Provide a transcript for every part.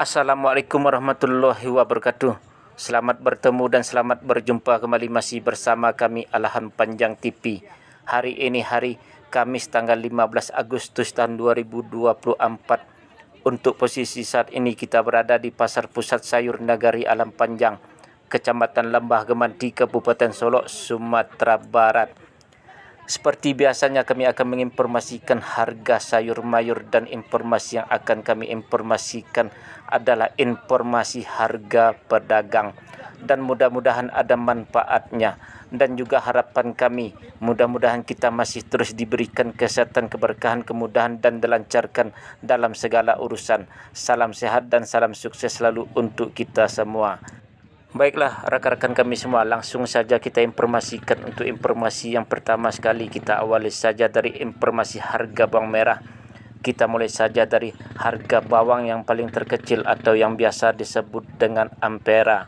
Assalamualaikum warahmatullahi wabarakatuh. Selamat bertemu dan selamat berjumpa kembali masih bersama kami Alahan Panjang TV. Hari ini hari Kamis tanggal 15 Agustus tahun 2024. Untuk posisi saat ini kita berada di Pasar Pusat Sayur Nagari Alam Panjang, Kecamatan Lembah Gemanti, Kabupaten Solok, Sumatera Barat. Seperti biasanya kami akan menginformasikan harga sayur mayur dan informasi yang akan kami informasikan adalah informasi harga pedagang. Dan mudah-mudahan ada manfaatnya dan juga harapan kami mudah-mudahan kita masih terus diberikan kesehatan, keberkahan, kemudahan dan dilancarkan dalam segala urusan. Salam sehat dan salam sukses selalu untuk kita semua. Baiklah rekan-rekan kami semua langsung saja kita informasikan untuk informasi yang pertama sekali kita awali saja dari informasi harga bawang merah kita mulai saja dari harga bawang yang paling terkecil atau yang biasa disebut dengan ampera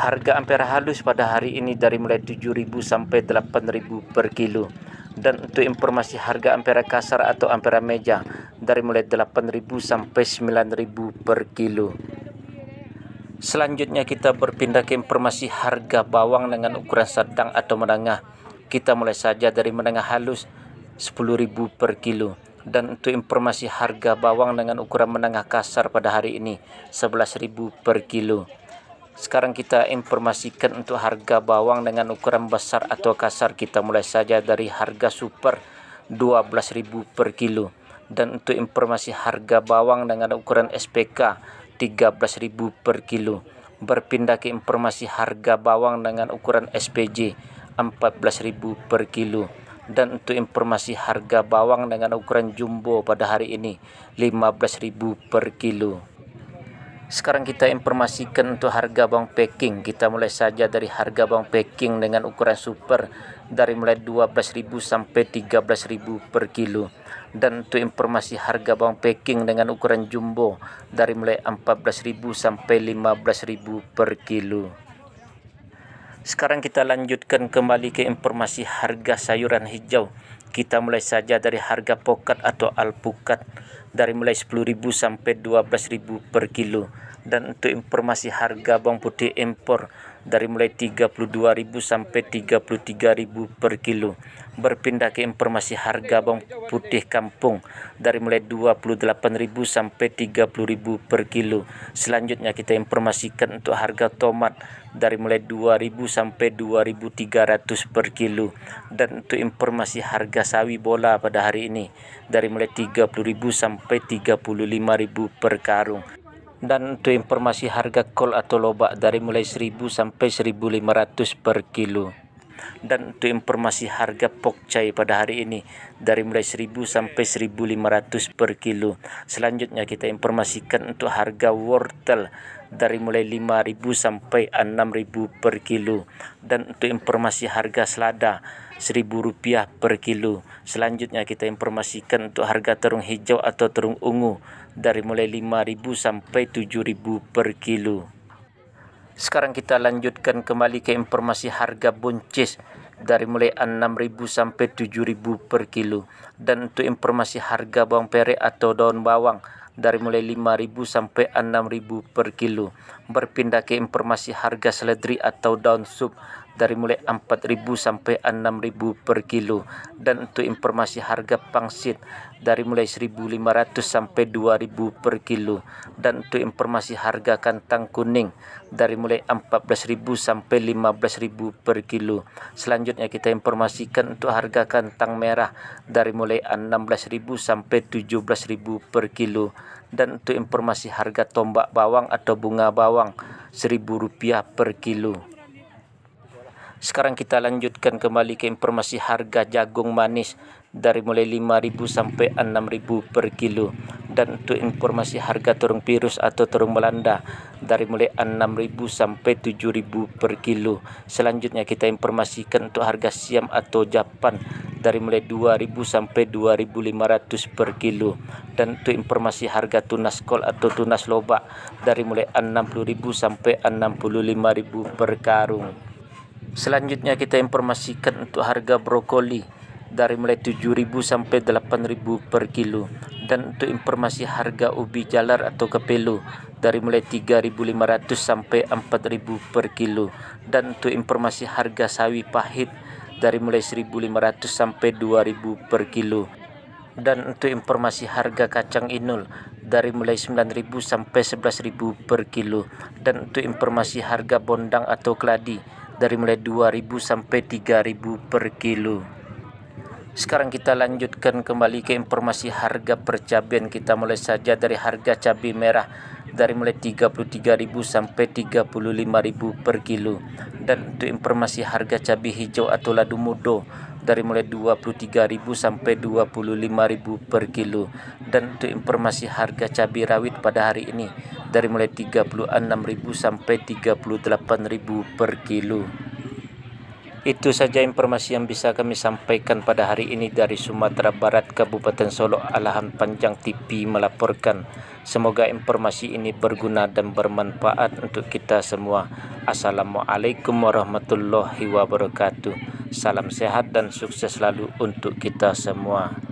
harga ampera halus pada hari ini dari mulai 7.000 sampai 8.000 per kilo dan untuk informasi harga ampera kasar atau ampera meja dari mulai 8.000 sampai 9.000 per kilo Selanjutnya kita berpindah ke informasi harga bawang dengan ukuran sedang atau menengah. Kita mulai saja dari menengah halus 10.000 per kilo dan untuk informasi harga bawang dengan ukuran menengah kasar pada hari ini 11.000 per kilo. Sekarang kita informasikan untuk harga bawang dengan ukuran besar atau kasar kita mulai saja dari harga super 12.000 per kilo dan untuk informasi harga bawang dengan ukuran SPK 13.000 per kilo. Berpindah ke informasi harga bawang dengan ukuran SPJ 14.000 per kilo. Dan untuk informasi harga bawang dengan ukuran jumbo pada hari ini 15.000 per kilo. Sekarang kita informasikan untuk harga bawang packing. Kita mulai saja dari harga bawang packing dengan ukuran super dari mulai 12.000 sampai 13.000 per kilo dan untuk informasi harga bawang packing dengan ukuran jumbo dari mulai 14.000 sampai 15.000 per kilo sekarang kita lanjutkan kembali ke informasi harga sayuran hijau kita mulai saja dari harga pokat atau alpukat dari mulai 10.000 sampai 12.000 per kilo dan untuk informasi harga bawang putih impor dari mulai 32.000 sampai 33.000 per kilo berpindah ke informasi harga bawang putih kampung dari mulai 28.000 sampai 30.000 per kilo selanjutnya kita informasikan untuk harga tomat dari mulai 2.000 sampai 2.300 per kilo dan untuk informasi harga sawi bola pada hari ini dari mulai 30.000 sampai 35.000 per karung dan untuk informasi harga kol atau lobak dari mulai 1000 sampai 1500 per kilo dan untuk informasi harga pokcai pada hari ini dari mulai 1000 sampai 1500 per kilo. Selanjutnya kita informasikan untuk harga wortel dari mulai 5.000 sampai 6.000 per kilo dan untuk informasi harga selada rp rupiah per kilo. Selanjutnya kita informasikan untuk harga terung hijau atau terung ungu dari mulai 5.000 sampai 7.000 per kilo. Sekarang kita lanjutkan kembali ke informasi harga buncis dari mulai 6.000 sampai 7.000 per kilo dan untuk informasi harga bawang pere atau daun bawang dari mulai 5.000 sampai 6.000 per kilo berpindah ke informasi harga seledri atau daun sup dari mulai 4.000 sampai 6.000 per kilo dan untuk informasi harga pangsit dari mulai 1.500 sampai 2.000 per kilo dan untuk informasi harga kantang kuning dari mulai 14.000 sampai 15.000 per kilo selanjutnya kita informasikan untuk harga kantang merah dari mulai 16.000 sampai 17.000 per kilo dan untuk informasi harga tombak bawang atau bunga bawang rp rupiah per kilo sekarang kita lanjutkan kembali ke informasi harga jagung manis dari mulai 5.000 sampai 6.000 per kilo dan untuk informasi harga terung virus atau terung melanda dari mulai 6.000 sampai 7.000 per kilo. Selanjutnya kita informasikan untuk harga siam atau japan dari mulai 2.000 sampai 2.500 per kilo dan untuk informasi harga tunas kol atau tunas lobak dari mulai 60.000 sampai 65.000 per karung. Selanjutnya kita informasikan untuk harga brokoli dari mulai 7.000 sampai 8.000 per kilo dan untuk informasi harga ubi jalar atau kepelu dari mulai 3.500 sampai 4.000 per kilo dan untuk informasi harga sawi pahit dari mulai 1.500 sampai 2.000 per kilo dan untuk informasi harga kacang inul dari mulai 9.000 sampai 11.000 per kilo dan untuk informasi harga bondang atau keladi dari mulai 2000 sampai 3000 per kilo sekarang kita lanjutkan kembali ke informasi harga per kita mulai saja dari harga cabai merah dari mulai 33.000 sampai 35.000 per kilo dan untuk informasi harga cabai hijau atau ladu mudo dari mulai 23.000 sampai 25.000 per kilo dan untuk informasi harga cabai rawit pada hari ini dari mulai 36.000 sampai 38.000 per kilo. Itu saja informasi yang bisa kami sampaikan pada hari ini dari Sumatera Barat Kabupaten Solo Alahan Panjang TV melaporkan. Semoga informasi ini berguna dan bermanfaat untuk kita semua. Assalamualaikum warahmatullahi wabarakatuh. Salam sehat dan sukses selalu untuk kita semua.